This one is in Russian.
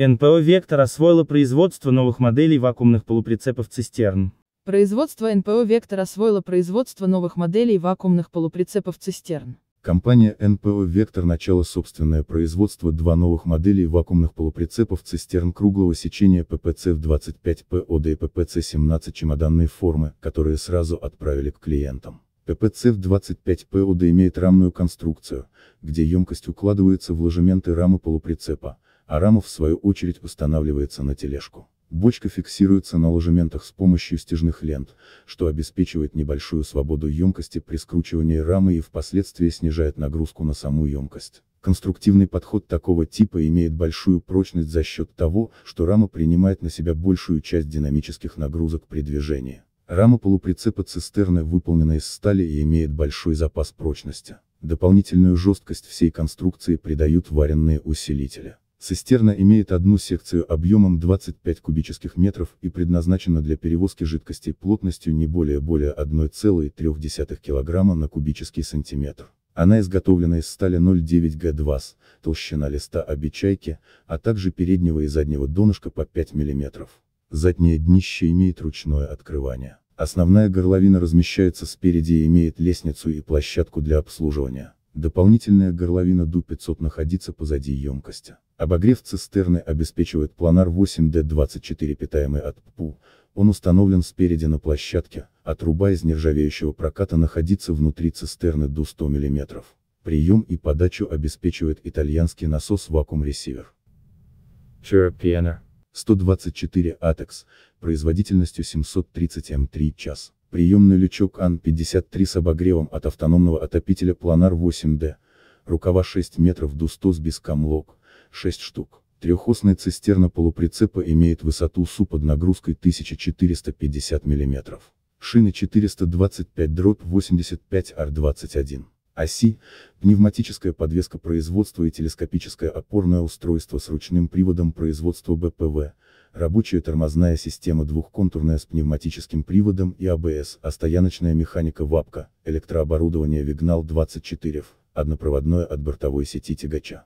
НПО «Вектор» освоило производство новых моделей вакуумных полуприцепов цистерн. Производство НПО «Вектор» освоило производство новых моделей вакуумных полуприцепов цистерн. Компания НПО «Вектор» начала собственное производство два новых моделей вакуумных полуприцепов цистерн круглого сечения ППЦ-25ПОД и ППЦ-17 чемоданной формы, которые сразу отправили к клиентам. ППЦ-25ПОД имеет рамную конструкцию, где емкость укладывается в ложементы рамы полуприцепа, Рама в свою очередь устанавливается на тележку. Бочка фиксируется на ложементах с помощью стяжных лент, что обеспечивает небольшую свободу емкости при скручивании рамы и впоследствии снижает нагрузку на саму емкость. Конструктивный подход такого типа имеет большую прочность за счет того, что рама принимает на себя большую часть динамических нагрузок при движении. Рама полуприцепа цистерны выполнена из стали и имеет большой запас прочности. Дополнительную жесткость всей конструкции придают варенные усилители. Цистерна имеет одну секцию объемом 25 кубических метров и предназначена для перевозки жидкостей плотностью не более более 1,3 кг на кубический сантиметр. Она изготовлена из стали 0,9 Г2, толщина листа обечайки, а также переднего и заднего донышка по 5 мм. Заднее днище имеет ручное открывание. Основная горловина размещается спереди и имеет лестницу и площадку для обслуживания. Дополнительная горловина Ду-500 находится позади емкости. Обогрев цистерны обеспечивает планар 8D24 питаемый от ППУ, он установлен спереди на площадке, а труба из нержавеющего проката находится внутри цистерны до 100 мм. Прием и подачу обеспечивает итальянский насос вакуум-ресивер. Piano 124 ATEX, производительностью 730 М3 час приемный лючок Ан-53 с обогревом от автономного отопителя Планар 8D, рукава 6 метров Дустос без камлок, 6 штук. Трехосная цистерна полуприцепа имеет высоту СУ под нагрузкой 1450 мм. Шины 425 дробь 85 R21. Оси, пневматическая подвеска производства и телескопическое опорное устройство с ручным приводом производства БПВ, рабочая тормозная система двухконтурная с пневматическим приводом и АБС, а стояночная механика ВАПКа, электрооборудование Вигнал 24, однопроводное от бортовой сети тягача.